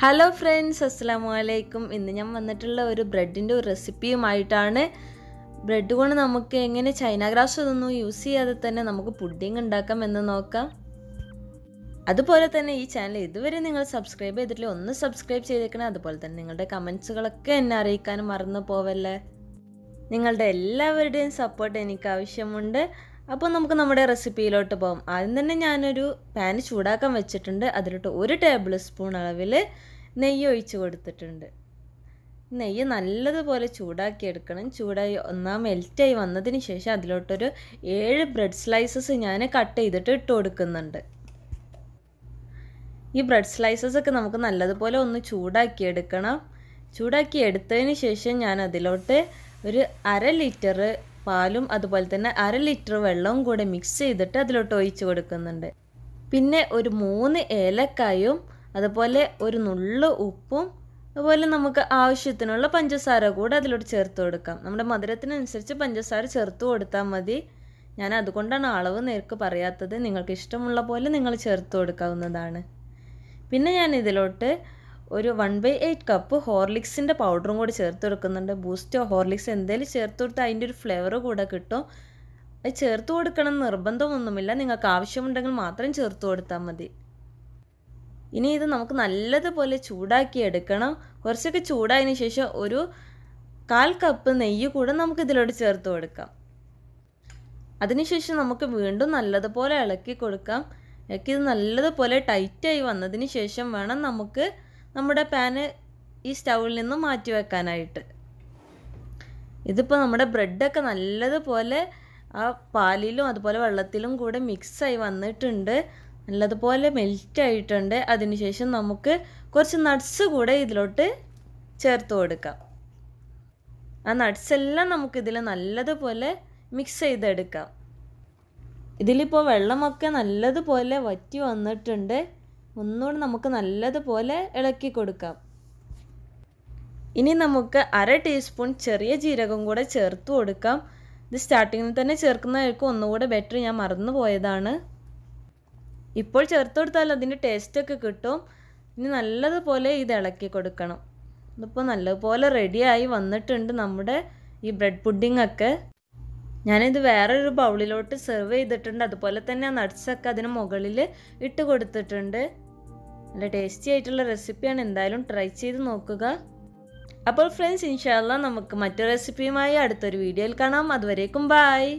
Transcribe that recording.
hello friends അസ്സാം വലൈക്കും ഇന്ന് ഞാൻ വന്നിട്ടുള്ള ഒരു ബ്രെഡിൻ്റെ ഒരു റെസിപ്പിയുമായിട്ടാണ് ബ്രെഡ് കൊണ്ട് നമുക്ക് എങ്ങനെ ചൈന ഗ്രാസ് ഇതൊന്നും യൂസ് ചെയ്യാതെ തന്നെ നമുക്ക് പുഡിംഗ് ഉണ്ടാക്കാം എന്ന് നോക്കാം അതുപോലെ തന്നെ ഈ ചാനൽ ഇതുവരെ നിങ്ങൾ സബ്സ്ക്രൈബ് ചെയ്തിട്ടില്ല ഒന്ന് സബ്സ്ക്രൈബ് ചെയ്തേക്കണം അതുപോലെ തന്നെ നിങ്ങളുടെ കമൻസുകളൊക്കെ എന്നെ അറിയിക്കാനും മറന്നു പോവല്ലേ നിങ്ങളുടെ എല്ലാവരുടെയും സപ്പോർട്ട് എനിക്ക് ആവശ്യമുണ്ട് അപ്പോൾ നമുക്ക് നമ്മുടെ റെസിപ്പിയിലോട്ട് പോകാം ആദ്യം തന്നെ ഞാനൊരു പാൻ ചൂടാക്കാൻ വെച്ചിട്ടുണ്ട് അതിലിട്ട് ഒരു ടേബിൾ സ്പൂൺ അളവിൽ നെയ്യ് ഒഴിച്ച് കൊടുത്തിട്ടുണ്ട് നെയ്യ് നല്ലതുപോലെ ചൂടാക്കി എടുക്കണം ചൂടായി ഒന്നാം മെൽറ്റായി വന്നതിന് ശേഷം അതിലോട്ടൊരു ഏഴ് ബ്രെഡ് സ്ലൈസസ് ഞാൻ കട്ട് ചെയ്തിട്ട് ഇട്ട് കൊടുക്കുന്നുണ്ട് ഈ ബ്രെഡ് സ്ലൈസസ് ഒക്കെ നമുക്ക് നല്ലതുപോലെ ഒന്ന് ചൂടാക്കി എടുക്കണം ചൂടാക്കി എടുത്തതിന് ശേഷം ഞാൻ അതിലോട്ട് ഒരു അര ലിറ്റർ പാലും അതുപോലെ തന്നെ അര ലിറ്റർ വെള്ളവും കൂടെ മിക്സ് ചെയ്തിട്ട് അതിലോട്ട് ഒഴിച്ച് കൊടുക്കുന്നുണ്ട് പിന്നെ ഒരു മൂന്ന് ഏലക്കായും അതുപോലെ ഒരു നുള്ള ഉപ്പും അതുപോലെ നമുക്ക് ആവശ്യത്തിനുള്ള പഞ്ചസാര കൂടെ അതിലോട്ട് ചേർത്ത് കൊടുക്കാം നമ്മുടെ മധുരത്തിനനുസരിച്ച് പഞ്ചസാര ചേർത്ത് കൊടുത്താൽ മതി ഞാൻ അതുകൊണ്ടാണ് അളവ് നേർക്ക് പറയാത്തത് നിങ്ങൾക്ക് ഇഷ്ടമുള്ള പോലെ നിങ്ങൾ ചേർത്ത് കൊടുക്കാവുന്നതാണ് പിന്നെ ഞാൻ ഇതിലോട്ട് ഒരു വൺ ബൈ എയ്റ്റ് കപ്പ് ഹോർലിക്സിൻ്റെ പൗഡറും കൂടി ചേർത്ത് കൊടുക്കുന്നുണ്ട് ബൂസ്റ്റോ ഹോർലിക്സ് എന്തെങ്കിലും ചേർത്ത് കൊടുത്ത് അതിൻ്റെ ഒരു ഫ്ലേവർ കൂടെ കിട്ടും അത് ചേർത്ത് കൊടുക്കണം നിർബന്ധമൊന്നുമില്ല നിങ്ങൾക്ക് ആവശ്യമുണ്ടെങ്കിൽ മാത്രം ചേർത്ത് കൊടുത്താൽ മതി ഇനി ഇത് നമുക്ക് നല്ലതുപോലെ ചൂടാക്കി എടുക്കണം കുറച്ചൊക്കെ ചൂടായതിന് ശേഷം ഒരു കാൽ കപ്പ് നെയ്യ് കൂടെ നമുക്ക് ഇതിലോട്ട് ചേർത്ത് കൊടുക്കാം അതിനുശേഷം നമുക്ക് വീണ്ടും നല്ലതുപോലെ ഇളക്കി കൊടുക്കാം ഇളക്കി ഇത് നല്ലതുപോലെ ടൈറ്റായി വന്നതിന് ശേഷം വേണം നമുക്ക് നമ്മുടെ പാന് ഈ സ്റ്റൗവിൽ നിന്ന് മാറ്റി വെക്കാനായിട്ട് ഇതിപ്പോൾ നമ്മുടെ ബ്രെഡൊക്കെ നല്ലതുപോലെ ആ പാലിലും അതുപോലെ വെള്ളത്തിലും കൂടെ മിക്സായി വന്നിട്ടുണ്ട് നല്ലതുപോലെ മെൽറ്റ് ആയിട്ടുണ്ട് അതിനുശേഷം നമുക്ക് കുറച്ച് നട്ട്സ് കൂടെ ഇതിലോട്ട് ചേർത്ത് കൊടുക്കാം ആ നട്ട്സ് എല്ലാം നമുക്കിതിൽ നല്ലതുപോലെ മിക്സ് ചെയ്തെടുക്കാം ഇതിലിപ്പോൾ വെള്ളമൊക്കെ നല്ലതുപോലെ വറ്റി വന്നിട്ടുണ്ട് ഒന്നുകൂടെ നമുക്ക് നല്ലതുപോലെ ഇളക്കി കൊടുക്കാം ഇനി നമുക്ക് അര ടീസ്പൂൺ ചെറിയ ജീരകം കൂടെ ചേർത്ത് കൊടുക്കാം ഇത് സ്റ്റാർട്ടിങ്ങിൽ തന്നെ ചേർക്കുന്നതായിരിക്കും ഒന്നുകൂടെ ബെറ്റർ ഞാൻ മറന്നു പോയതാണ് ഇപ്പോൾ ചേർത്ത് കൊടുത്താൽ അതിൻ്റെ ടേസ്റ്റൊക്കെ കിട്ടും ഇനി നല്ലതുപോലെ ഇത് ഇളക്കി കൊടുക്കണം ഇതിപ്പോൾ നല്ലതുപോലെ റെഡിയായി വന്നിട്ടുണ്ട് നമ്മുടെ ഈ ബ്രെഡ് പുഡിംഗ് ഒക്കെ ഞാനിത് വേറൊരു ബൗളിലോട്ട് സെർവ് ചെയ്തിട്ടുണ്ട് അതുപോലെ തന്നെ നട്ട്സൊക്കെ അതിന് മുകളിൽ ഇട്ട് കൊടുത്തിട്ടുണ്ട് നല്ല ടേസ്റ്റി ആയിട്ടുള്ള റെസിപ്പിയാണ് എന്തായാലും ട്രൈ ചെയ്ത് നോക്കുക അപ്പോൾ ഫ്രണ്ട്സ് ഇൻഷാല്ല നമുക്ക് മറ്റൊരു റെസിപ്പിയുമായി അടുത്തൊരു വീഡിയോയിൽ കാണാം അതുവരേക്കും ബായ്